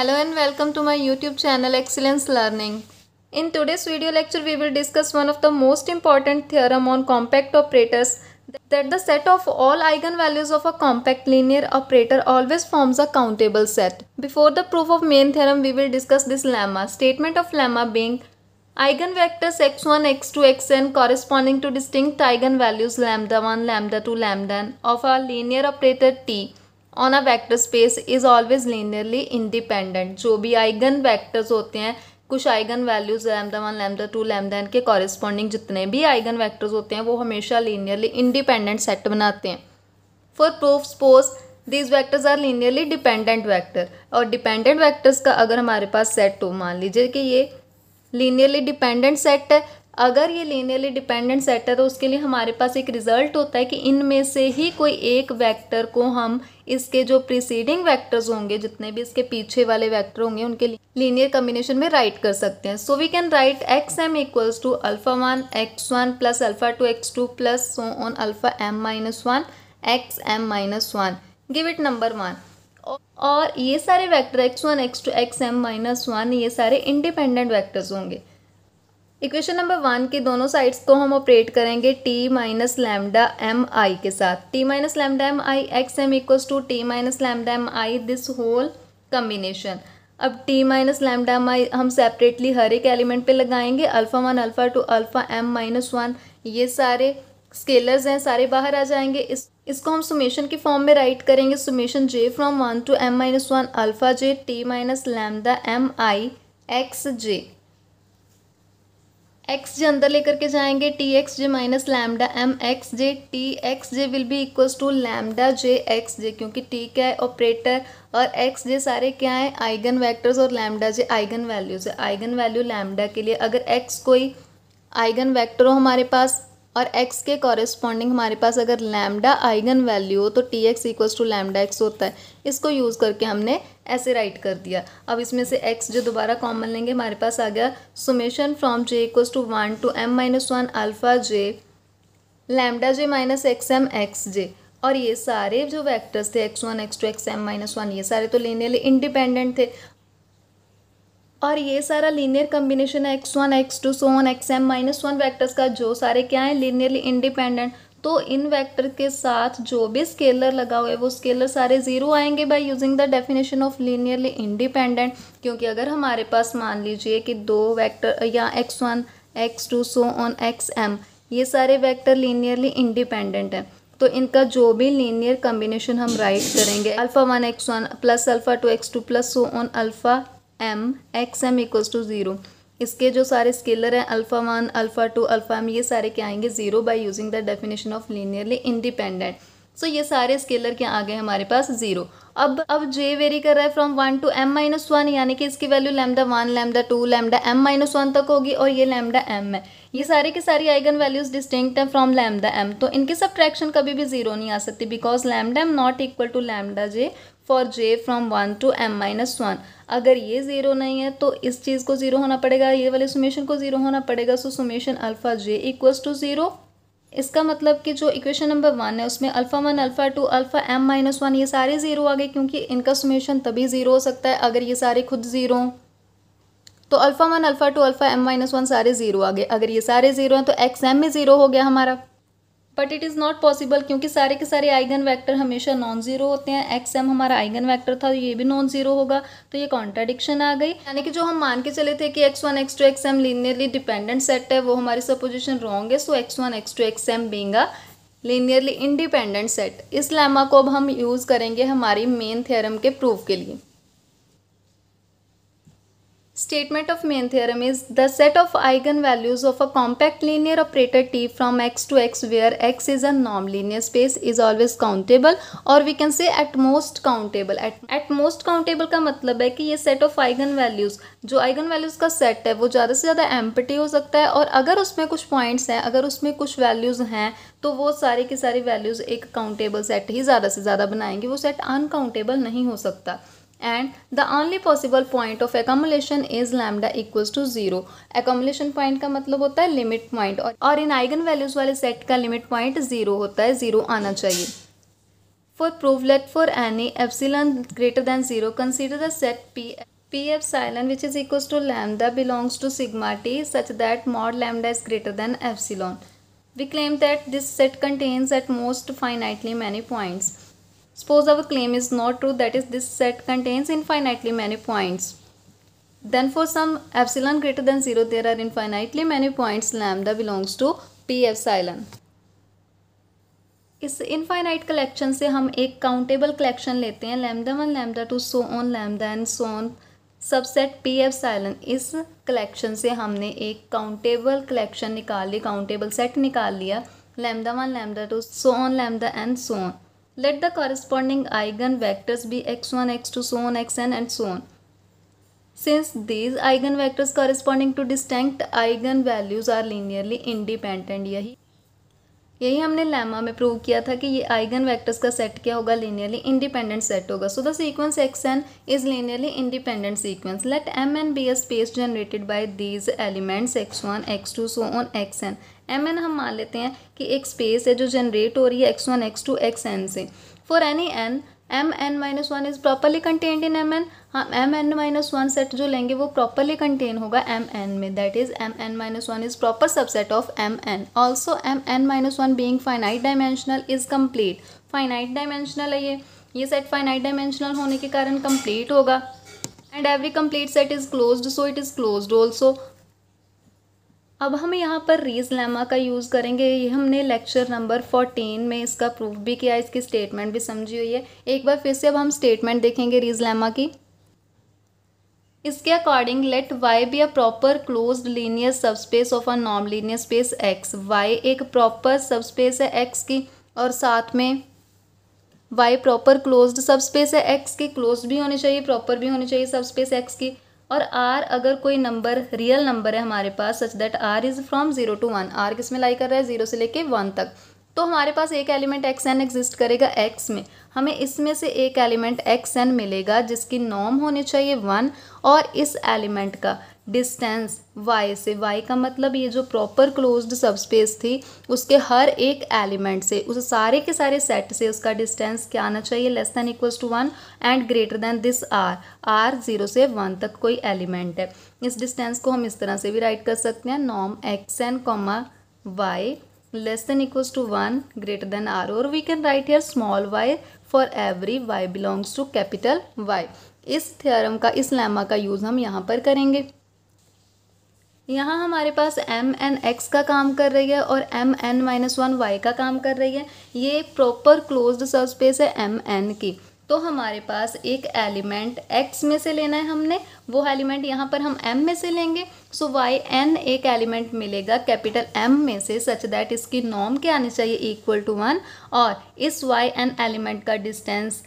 Hello and welcome to my YouTube channel Excellence Learning. In today's video lecture we will discuss one of the most important theorem on compact operators that the set of all eigenvalues of a compact linear operator always forms a countable set. Before the proof of main theorem we will discuss this lemma. Statement of lemma being eigenvectors x1, x2, xn corresponding to distinct eigenvalues lambda 1, lambda 2, lambda n of a linear operator t on a vector space is always linearly independent जो भी eigen vectors होते हैं कुछ eigen values lambda one lambda two lambda n के corresponding जितने भी eigen vectors होते हैं वो हमेशा लीनियरली इंडिपेंडेंट सेट बनाते हैं for proof suppose these vectors are linearly dependent vector और डिपेंडेंट वैक्टर्स का अगर हमारे पास सेट हो मान लीजिए कि ये लीनियरली डिपेंडेंट सेट है अगर ये लीनियरली डिपेंडेंट सेट है तो उसके लिए हमारे पास एक रिजल्ट होता है कि इनमें से ही कोई एक वेक्टर को हम इसके जो प्रीसीडिंग वेक्टर्स होंगे जितने भी इसके पीछे वाले वेक्टर होंगे उनके लीनियर कम्बिनेशन में राइट कर सकते हैं so we can write x m equals to alpha one x one plus alpha two x two plus so on alpha m minus one x m minus one give it number one और ये सारे vector x one x two x m minus one ये सारे independent vectors होंगे equation number one के दोनों sides को हम ऑपरेट करेंगे T minus lambda m I के साथ T minus lambda m I x m equals to T minus lambda m I this whole combination अब T minus lambda m I हम separately हर एक एलिमेंट पे लगाएंगे alpha one alpha two alpha m minus one ये सारे scalars हैं सारे बाहर आ जाएंगे इस इसको हम सुमेशन के फॉर्म में राइट करेंगे summation j from one to m minus one alpha j T minus lambda m I x j x j अंदर लेकर के जाएंगे T x j minus lambda m x j T x j will be equals to lambda j x j क्योंकि T क्या है operator और x जे सारे क्या है आइगन वैक्टर्स और लैमडा जे आइगन वैल्यूज है आइगन वैल्यू लैमडा के लिए अगर एक्स कोई आइगन वैक्टर हो हमारे पास और एक्स के कॉरेस्पॉन्डिंग हमारे पास अगर लैमडा आइगन वैल्यू हो तो T x equals to lambda x होता है इसको यूज़ करके हमने ऐसे राइट कर दिया अब इसमें से एक्स जो दोबारा कॉमन लेंगे हमारे पास आ गया summation from j equals to one to m minus one alpha j lambda j minus x m x j और ये सारे जो वैक्टर्स थे x one x two x m minus one ये सारे तो लेने लिए इंडिपेंडेंट थे और ये सारा लीनियर कम्बिनेशन है x one x two so on x m minus one vectors का जो सारे क्या है लीनियरली इंडिपेंडेंट तो इन वैक्टर के साथ जो भी स्केलर लगा हुआ है वो स्केलर सारे ज़ीरो आएंगे by using the definition of linearly independent क्योंकि अगर हमारे पास मान लीजिए कि दो वैक्टर या x one x two so on x m ये सारे वैक्टर लीनियरली इंडिपेंडेंट हैं तो इनका जो भी लीनियर कम्बिनेशन हम राइट करेंगे alpha one x one plus alpha two x two plus so on alpha m x m equals to zero इसके जो सारे स्केलर हैं alpha one alpha two alpha m ये सारे क्या आएंगे zero by using the definition of linearly independent so ये सारे स्केलर के आ गए हमारे पास जीरो अब अब जे वेरी कर रहा है from one to m minus one यानी कि इसकी value lambda one lambda two lambda m minus one तक होगी और ये लैमडा एम है ये सारे के सारी आइगन वैल्यूज डिस्टिंक्ट हैं फ्रॉम लैमडा एम तो इनकी सब्ट्रैक्शन कभी भी जीरो नहीं आ सकती because lambda m not equal to lambda j for j from one to m minus one अगर ये ज़ीरो नहीं है तो इस चीज़ को ज़ीरो होना पड़ेगा ये वाले सुमेशन को ज़ीरो होना पड़ेगा so summation alpha j equals to zero इसका मतलब कि जो इक्वेशन नंबर वन है उसमें alpha one alpha two alpha m minus one ये सारे ज़ीरो आ गए क्योंकि इनका समेशन तभी ज़ीरो हो सकता है अगर ये सारे खुद ज़ीरो हों तो alpha one alpha two alpha m minus one सारे ज़ीरो आ गए अगर ये सारे ज़ीरो हैं तो एक्स एम में ज़ीरो हो गया हमारा but it is not possible क्योंकि सारे के सारे आइगन वैक्टर हमेशा नॉन ज़ीरो होते हैं एक्स एम हमारा आइगन वैक्टर था ये भी नॉन ज़ीरो होगा तो ये कॉन्ट्राडिक्शन आ गई यानी कि जो हम मान के चले थे कि x one x two x m linearly dependent set है वो हमारी सपोजिशन रॉन्ग है so x one x two x m being a linearly independent set इस लैमा को अब हम यूज़ करेंगे हमारी मेन थ्योरम के प्रूफ के लिए statement of main theorem is the set of eigenvalues of a compact linear operator t from x to x where x is a non-linear space is always countable or we can say at most countable at, at most countable का मतलब है कि ये set of eigenvalues जो eigenvalues का set है वो ज़्यादा से ज़्यादा एम्पटी हो सकता है और अगर उसमें कुछ पॉइंट्स हैं अगर उसमें कुछ वैल्यूज़ हैं तो वो सारे के सारे वैल्यूज़ एक काउंटेबल सेट ही ज़्यादा से ज़्यादा बनाएंगे वो सेट अनकाउंटेबल नहीं हो सकता and the only possible point of accumulation is lambda equals to zero accumulation point का मतलब होता है limit point और और इन eigen values वाले set का limit point zero होता है zero आना चाहिए for proof let for any epsilon greater than zero consider the set p p epsilon which is equals to lambda belongs to sigma t such that mod lambda is greater than epsilon we claim that this set contains at most finitely many points Suppose our claim is not true that is this set contains infinitely many points. Then for some epsilon greater than 0 there are infinitely many points lambda belongs to p epsilon. इस infinite collection से हम एक countable collection लेते हैं lambda one lambda two so on lambda and so on subset p epsilon इस collection से हमने एक काउंटेबल कलेक्शन निकाल ली काउंटेबल सेट निकाल लिया lambda one lambda two so on lambda and so on Let the corresponding eigenvectors be x1, x2, so on, xn and so on. Since these eigenvectors corresponding to distinct eigenvalues are linearly independent, यही हमने lemma में prove किया था कि ये eigen vectors का set क्या होगा लीनियरली इंडिपेंडेंट सेट होगा so the sequence x n is linearly independent sequence let m n be a space generated by these elements x one x two so on x n m n हम मान लेते हैं कि एक space है जो generate हो रही है x one x two x n से for any n m N minus one is properly contained in m n हाँ m N minus one set जो लेंगे वो प्रॉपरली कंटेन होगा एम एन में that is m N minus one is proper subset of m n also m N minus one being finite dimensional is complete finite dimensional है ये ये set finite dimensional होने के कारण complete होगा and every complete set is close so it is close also अब हम यहाँ पर रीज लेमा का यूज़ करेंगे ये हमने लेक्चर नंबर फोर्टीन में इसका प्रूफ भी किया इसकी स्टेटमेंट भी समझी हुई है एक बार फिर से अब हम स्टेटमेंट देखेंगे रीज लेमा की इसके according let y be a proper closed linear subspace of a non linear space x y एक प्रॉपर सबस्पेस है एक्स की और साथ में वाई प्रॉपर क्लोज्ड सबस्पेस है एक्स की क्लोज भी होनी चाहिए प्रॉपर भी होनी चाहिए सबस्पेस एक्स की और आर अगर कोई नंबर रियल नंबर है हमारे पास such that r is from zero to one r किस में लाई कर रहा है जीरो से लेके वन तक तो हमारे पास एक एलिमेंट एक्स एन एग्जिस्ट करेगा एक्स में हमें इसमें से एक एलिमेंट एक्स एन मिलेगा जिसकी नॉम होनी चाहिए वन और इस एलिमेंट का डिस्टेंस वाई से वाई का मतलब ये जो प्रॉपर क्लोज्ड सबस्पेस थी उसके हर एक एलिमेंट से उस सारे के सारे सेट से उसका डिस्टेंस क्या आना चाहिए less than equals to one and greater than this r r zero से वन तक कोई एलिमेंट है इस डिस्टेंस को हम इस तरह से भी राइट कर सकते हैं नॉम x n comma y less than equals to one greater than r और we can write here small y for every y belongs to capital y इस थ्योरम का इस लैमा का यूज़ हम यहाँ पर करेंगे यहाँ हमारे पास एम एन एक्स का काम कर रही है और m N minus one y का काम कर रही है ये प्रॉपर क्लोज्ड सब स्पेस है एम एन की तो हमारे पास एक एलिमेंट x में से लेना है हमने वो एलिमेंट यहाँ पर हम m में से लेंगे सो so, वाई एन एक एलिमेंट मिलेगा कैपिटल m में से सच दैट इसकी नॉर्म क्या आनी चाहिए इक्वल टू वन और इस वाई एन एलिमेंट का distance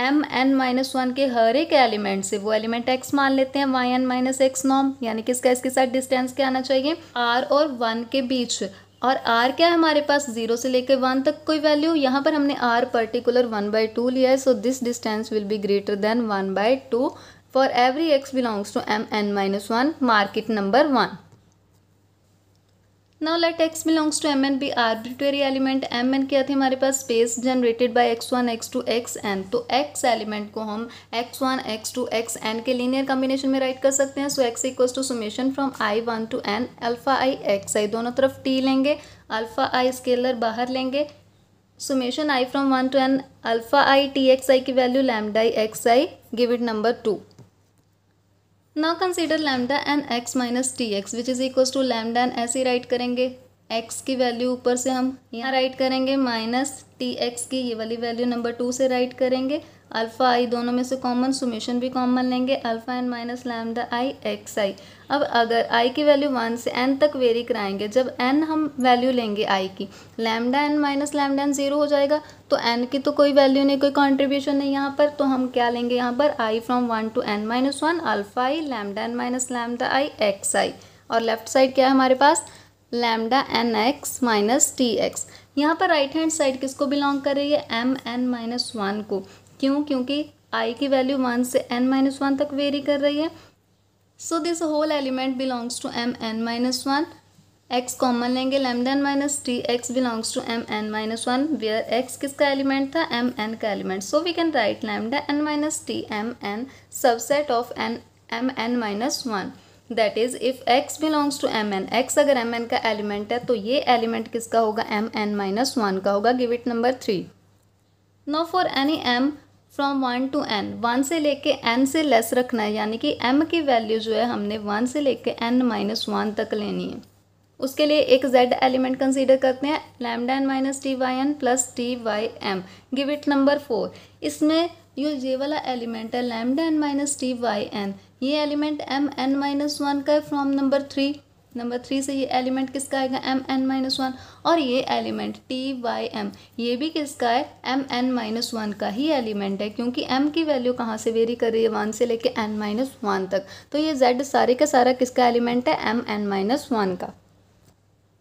m N minus one के हर एक एलिमेंट से वो एलिमेंट एक्स मान लेते हैं वाई एन माइनस एक्स नॉम यानी कि इसका इसके साथ डिस्टेंस क्या आना चाहिए आर और वन के बीच और आर क्या है हमारे पास जीरो से लेकर वन तक कोई वैल्यू यहाँ पर हमने r particular one by two लिया है so this distance will be greater than one by two for every x belongs to M N minus one marked number one now let x belongs to M n be arbitrary element M n क्या थे हमारे पास space generated by x one x two x n तो x element को हम x one x two x n के linear combination में write कर सकते हैं so x equals to summation from i one to n alpha i x i दोनों तरफ टी लेंगे अल्फा आई स्केलर बाहर लेंगे summation i from one to n alpha i T x i की value lambda i x i give it number two now consider lambda and x minus T x which is equal to lambda and ऐसे write करेंगे x की value ऊपर से हम यहाँ right करेंगे minus T x की ये वाली वैल्यू नंबर टू से राइट करेंगे अल्फ़ा आई दोनों में से कॉमन सुमेशन भी कॉमन लेंगे alpha n minus lambda i x i अब अगर आई की वैल्यू वन से एन तक वेरी कराएंगे जब एन हम वैल्यू लेंगे आई की lambda N minus lambda n zero हो जाएगा तो एन की तो कोई वैल्यू नहीं कोई कॉन्ट्रीब्यूशन नहीं यहाँ पर तो हम क्या लेंगे यहाँ पर i from one to n minus one alpha i lambda N minus lambda i x i और लेफ्ट साइड क्या है हमारे पास lambda n x minus T x यहाँ पर राइट हैंड साइड किसको बिलोंग कर रही है एम एन माइनस वन को क्यों क्योंकि आई की वैल्यू वन से एन माइनस वन तक वेरी कर रही है so this whole element belongs to M N minus one x common लेंगे lambda n minus T x belongs to M N minus one where x किसका element था m n का element so we can write lambda n minus T m n subset of n m N minus one that is if x belongs to M n x अगर m n का element है तो ये element किसका होगा m N minus one का होगा give it number three no for any m from one to n one से लेके एन से लेस रखना है यानी कि एम की वैल्यू जो है हमने वन से लेके एन माइनस वन तक लेनी है उसके लिए एक जेड एलिमेंट कंसीडर करते हैं lambda N minus T Y N plus T Y m give it number four इसमें ये ये वाला एलिमेंट है lambda N minus T Y n ये element M N minus one का है from number three number three से ये एलिमेंट किसका आएगा एम एन माइनस वन और ये एलिमेंट टी वाई एम ये भी किसका है एम एन माइनस वन का ही एलिमेंट है क्योंकि एम की वैल्यू कहाँ से वेरी कर रही है वन से लेके एन माइनस वन तक तो ये जेड सारे का सारा किसका एलिमेंट है एम एन माइनस वन का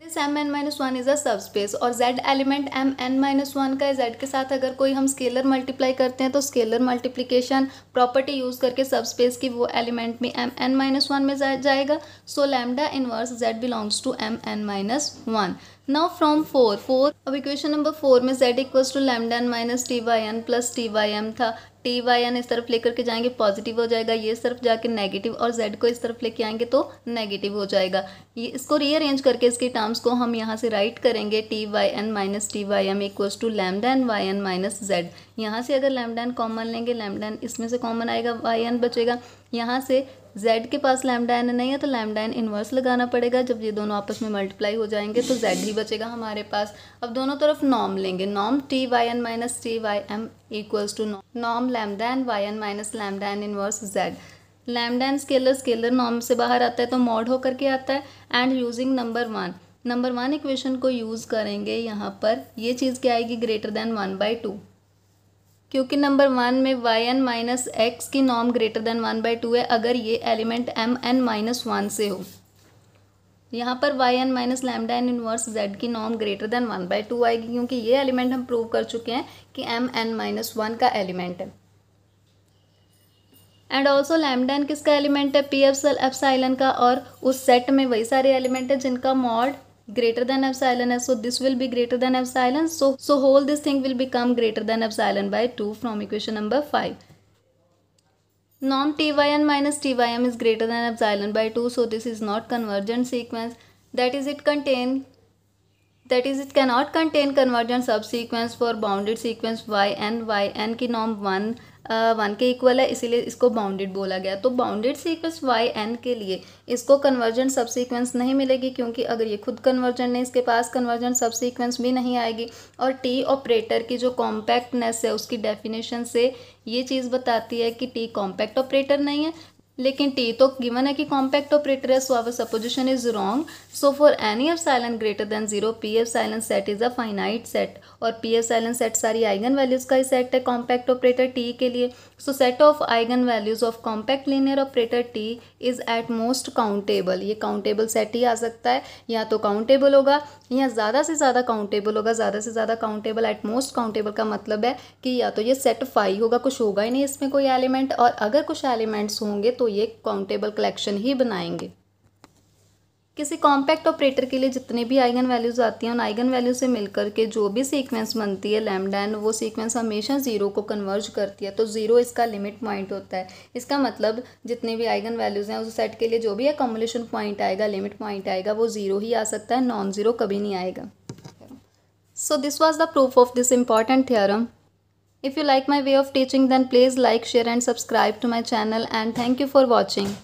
this m N minus one is a subspace और z element M N minus one का जेड के साथ अगर कोई हम स्केलर मल्टीप्लाई करते हैं तो स्केलर मल्टीप्लीकेशन प्रॉपर्टी यूज़ करके सब स्पेस की वो एलिमेंट में एम एन माइनस वन में जा, जाएगा so lambda inverse Z belongs to M N minus one now from four four अब इक्वेशन नंबर फोर में Z equals to lambda N minus T Y N plus T Y M था T Y N इस तरफ लेकर के जाएंगे positive हो जाएगा ये इस तरफ जाके नेगेटिव और जेड को इस तरफ लेके आएंगे तो नेगेटिव हो जाएगा ये इसको रीअरेंज करके इसके टर्म्स को हम यहाँ से राइट करेंगे T Y N minus T Y M equals to lambda N Y N minus Z यहाँ से अगर लैमडा एन कॉमन लेंगे लैमडा एन इसमें से कॉमन आएगा वाई एन बचेगा यहाँ से जेड के पास लैमडा एन नहीं है तो लैमडा एन इन्वर्स लगाना पड़ेगा जब ये दोनों आपस में मल्टीप्लाई हो जाएंगे तो जेड ही बचेगा हमारे पास अब दोनों तरफ नॉम लेंगे नॉम T Y N minus T Y M equals to Nom Nom lambda N Y N minus lambda N inverse Z lambda N scalar scalar नॉम से बाहर आता है तो मॉड होकर के आता है and using number one number one equation को यूज़ करेंगे यहाँ पर ये चीज़ क्या आएगी greater than one by two क्योंकि नंबर वन में वाई एन माइनस एक्स की नॉम greater than one by two है अगर ये element M N minus one से हो यहाँ पर Y N minus lambda N inverse Z की नॉम greater than one by two आएगी क्योंकि ये एलिमेंट हम प्रूव कर चुके हैं कि एम एन माइनस वन का एलिमेंट है एंड ऑल्सो लैमडा एन किसका एलिमेंट है पी एफ एफ साइलन का और उस सेट में वही सारे एलिमेंट है जिनका mod greater than epsilon s so this will be greater than epsilon so so whole this thing will become greater than epsilon by 2 from equation number 5 norm tyn minus tym is greater than epsilon by 2 so this is not convergent sequence that is it contain that it cannot contain convergent subsequence for bounded sequence Y N Y N की नॉम one one के equal है इसीलिए इसको bounded बोला गया तो bounded sequence Y N के लिए इसको कन्वर्जेंट सब सीक्वेंस नहीं मिलेगी क्योंकि अगर ये खुद कन्वर्जेंट है इसके पास कन्वर्जेंट सब सीक्वेंस भी नहीं आएगी और टी ऑपरेटर की जो कॉम्पैक्टनेस है उसकी डेफिनेशन से ये चीज़ बताती है कि टी कॉम्पैक्ट ऑपरेटर नहीं है लेकिन टी तो गिवन है कि कॉम्पैक्ट ऑपरेटर है so our supposition is wrong so for any epsilon greater than zero P epsilon set is a finite set और पी एफ साइलेंट सेट सारी eigen values का ही सेट है कॉम्पैक्ट ऑपरेटर टी के लिए so set of eigen values of compact linear operator T is at most countable ये countable set ही आ सकता है या तो काउंटेबल होगा या ज़्यादा से ज़्यादा काउंटेबल होगा ज़्यादा से ज़्यादा काउंटेबल एट मोस्ट काउंटेबल का मतलब है कि या तो ये सेट फाइव होगा कुछ होगा ही नहीं इसमें कोई एलिमेंट और अगर कुछ एलिमेंट्स होंगे तो ये काउंटेबल कलेक्शन ही बनाएंगे किसी कॉम्पैक्ट ऑपरेटर के लिए जितने भी आइगन वैल्यूज़ आती हैं उन आइगन वैल्यू से मिलकर के जो भी सीक्वेंस बनती है लैमडैन वो सीक्वेंस हमेशा ज़ीरो को कन्वर्ज करती है तो ज़ीरो इसका लिमिट पॉइंट होता है इसका मतलब जितने भी आइगन वैल्यूज़ हैं उस सेट के लिए जो भी एकम्बुलेशन पॉइंट आएगा लिमिट पॉइंट आएगा वो ज़ीरो ही आ सकता है नॉन ज़ीरो कभी नहीं आएगा so this was the proof of this important theorem If you like my way of teaching then please like, share and subscribe to my channel and thank you for watching.